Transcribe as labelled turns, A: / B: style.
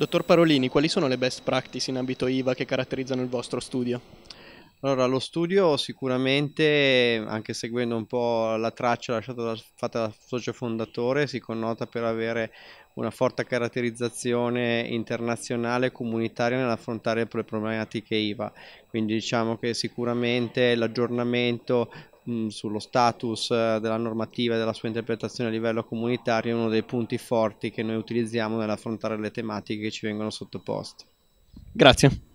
A: Dottor Parolini, quali sono le best practice in ambito IVA che
B: caratterizzano il vostro studio? Allora, lo studio sicuramente, anche seguendo
C: un po' la traccia lasciata da, fatta dal socio fondatore, si connota per avere una forte caratterizzazione internazionale e comunitaria nell'affrontare le problematiche IVA. Quindi diciamo che sicuramente l'aggiornamento sullo status eh, della normativa e della sua interpretazione a livello comunitario è uno dei punti forti che noi
D: utilizziamo nell'affrontare le tematiche che ci vengono sottoposte.
A: Grazie.